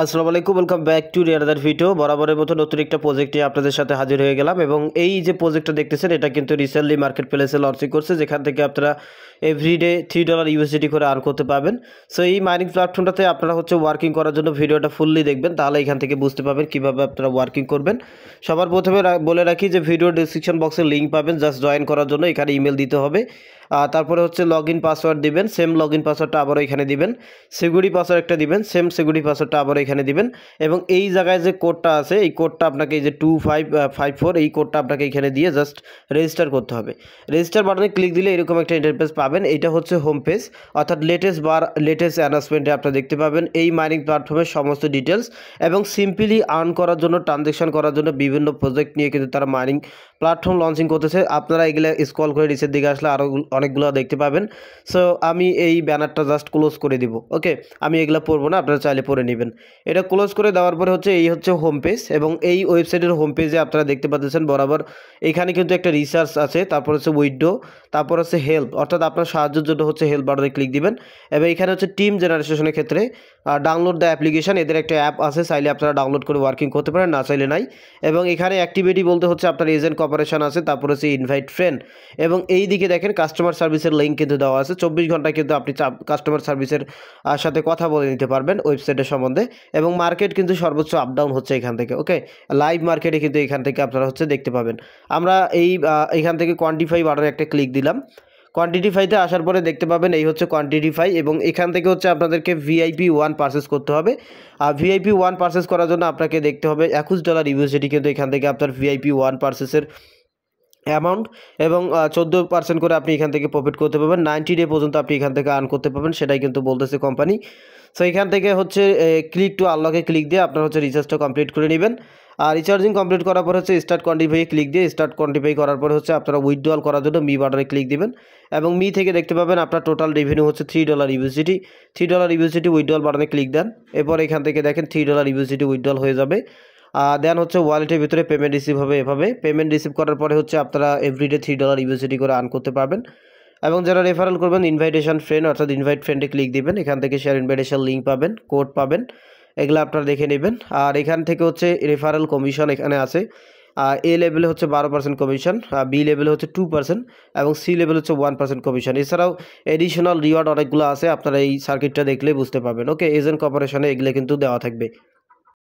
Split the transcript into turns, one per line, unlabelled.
আসসালামু আলাইকুম welcome back to রিয়াদার ভিডিও বরাবরের মতো নতুন একটা প্রজেক্ট নিয়ে আপনাদের সাথে হাজির হয়ে গেলাম এবং এই যে প্রজেক্টটা দেখতেছেন এটা কিন্তু রিসেন্টলি মার্কেট প্লেসে লঞ্চিং করছে যেখান থেকে আপনারা এভরিডে থ্রি ডলার ইউএসডি করে আর্ন করতে পাবেন সো এই মাইনিং প্ল্যাটফর্মটাতে আপনারা হচ্ছে ওয়ার্কিং করার জন্য ভিডিওটা ফুললি দেখবেন তাহলে এখান থেকে বুঝতে পারবেন কীভাবে আপনারা ওয়ার্কিং করবেন সবার প্রথমে বলে রাখি যে ভিডিও ডিসক্রিপশন বক্সে লিঙ্ক পাবেন জাস্ট জয়েন করার জন্য এখানে ইমেল দিতে হবে তারপরে হচ্ছে লগ ইন পাসওয়ার্ড দিবেন সেম লগ ইন পাসওয়ার্ডটা আবারও এখানে দিবেন সিকিউরিটি পাসওয়ার্ড একটা দিবেন সেম সিকিউরিটি পাসওয়ার্ডটা আবারও এখানে দিবেন এবং এই জায়গায় যে কোডটা আছে এই কোডটা আপনাকে এই যে টু ফাইভ ফাইভ ফোর এই কোডটা আপনাকে এখানে দিয়ে জাস্ট রেজিস্টার করতে হবে রেজিস্টার বাটনে ক্লিক দিলে এরকম একটা ইন্টারফেস পাবেন এটা হচ্ছে হোম পেজ অর্থাৎ লেটেস্ট বার লেটেস্ট অ্যানাউন্সমেন্টে আপনারা দেখতে পাবেন এই মাইনিং প্ল্যাটফর্মের সমস্ত ডিটেলস এবং সিম্পলি আর্ন করার জন্য ট্রানজেকশন করার জন্য বিভিন্ন প্রজেক্ট নিয়ে কিন্তু তারা মাইনিং প্ল্যাটফর্ম লঞ্চিং করতেছে আপনারা এগুলো স্কল করে নিচের দিকে আসলে আরও অনেকগুলো দেখতে পাবেন সো আমি এই ব্যানারটা জাস্ট ক্লোজ করে দিব ওকে আমি এগুলো পড়বো না আপনারা চাইলে পড়ে নেবেন এটা ক্লোজ করে দেওয়ার পরে হচ্ছে এই হচ্ছে হোম পেজ এবং এই ওয়েবসাইটের হোম পেজে আপনারা দেখতে পাচ্ছেন বরাবর এখানে কিন্তু একটা রিসার্চ আছে তারপর হচ্ছে উইডো তারপর হচ্ছে হেল্প অর্থাৎ আপনার সাহায্যের জন্য হচ্ছে হেল্প বাটনে ক্লিক দিবেন এবং এখানে হচ্ছে টিম জেনারেশনের ক্ষেত্রে ডাউনলোড দ্য অ্যাপ্লিকেশান এদের একটা অ্যাপ আছে চাইলে আপনারা ডাউনলোড করে ওয়ার্কিং করতে পারেন না চাইলে নাই এবং এখানে অ্যাক্টিভিটি বলতে হচ্ছে আপনার এজেন্ট কপারেশন আছে তারপর হচ্ছে ইনভাইট ফ্রেন্ড এবং এই দিকে দেখেন কাস্টমার কাস্টমার সার্ভিসের লিঙ্ক কিন্তু দেওয়া আছে চব্বিশ ঘন্টা কিন্তু আপনি কাস্টমার সার্ভিসের সাথে কথা বলে নিতে পারবেন ওয়েবসাইটের সম্বন্ধে এবং মার্কেট কিন্তু সর্বোচ্চ আপ ডাউন হচ্ছে এখান থেকে ওকে লাইভ মার্কেটে কিন্তু এখান থেকে আপনারা হচ্ছে দেখতে পাবেন আমরা এই এখান থেকে কোয়ান্টিফাই বাড়ার একটা ক্লিক দিলাম কোয়ান্টিটিফাইতে আসার পরে দেখতে পাবেন এই হচ্ছে কোয়ান্টিটিফাই এবং এখান থেকে হচ্ছে আপনাদেরকে ভিআইপি ওয়ান পারচেস করতে হবে আর ভিআইপি ওয়ান পারচেস করার জন্য আপনাকে দেখতে হবে একুশ ডলার ইউএসডি কিন্তু এখান থেকে আপনার ভিআইপি ওয়ান পার্সেসের অ্যামাউন্ট এবং চোদ্দো পার্সেন্ট করে আপনি এখান থেকে প্রফিট করতে পারবেন নাইনটি ডে পর্যন্ত আপনি এখান থেকে আর্ন করতে পারবেন সেটাই কিন্তু বলতেছে কোম্পানি সো এখান থেকে হচ্ছে ক্লিক টু আনলকে ক্লিক দিয়ে আপনার হচ্ছে রিচার্জটা কমপ্লিট করে নেবেন আর রিচার্জিং কমপ্লিট করার পর হচ্ছে স্টার্ট কোয়ান্টিফাই ক্লিক দিয়ে স্টার্ট কোয়ান্টিফাই করার পর হচ্ছে আপনারা উইথড্রল করার জন্য মি বাটনে ক্লিক দিবেন এবং মি থেকে দেখতে পাবেন আপনার টোটাল রেভিনিউ হচ্ছে three dollar UGT three dollar UGT withdrawal বাটনে ক্লিক দেন এরপর এখান থেকে দেখেন থ্রি ডলার ইউজিটি উইথড্রল হয়ে যাবে দেন হচ্ছে ওয়ালেটের ভিতরে পেমেন্ট রিসিভ হবে এভাবে পেমেন্ট রিসিভ করার পরে হচ্ছে আপনারা এভরিডে থ্রি ডলার ইউএসডি করে আর্ন করতে পারবেন এবং যারা রেফারেল করবেন ইনভাইটেশন ফ্রেন্ড অর্থাৎ ইনভাইট ফ্রেন্ডে ক্লিক দিবেন এখান থেকে শেয়ার ইনভাইটেশন লিঙ্ক পাবেন কোড পাবেন এগুলো আপনারা দেখে নেবেন আর এখান থেকে হচ্ছে রেফারেল কমিশন এখানে আছে এ লেভেলে হচ্ছে বারো পার্সেন্ট কমিশন বি লেভেলে হচ্ছে টু পার্সেন্ট এবং সি লেভেল হচ্ছে ওয়ান পার্সেন্ট কমিশন এছাড়াও এডিশনাল রিওয়ার্ড অনেকগুলো আছে আপনারা এই সার্কিটটা দেখলে বুঝতে পারবেন ওকে এজেন্ট কর্পোরেশনে এগুলো কিন্তু দেওয়া থাকবে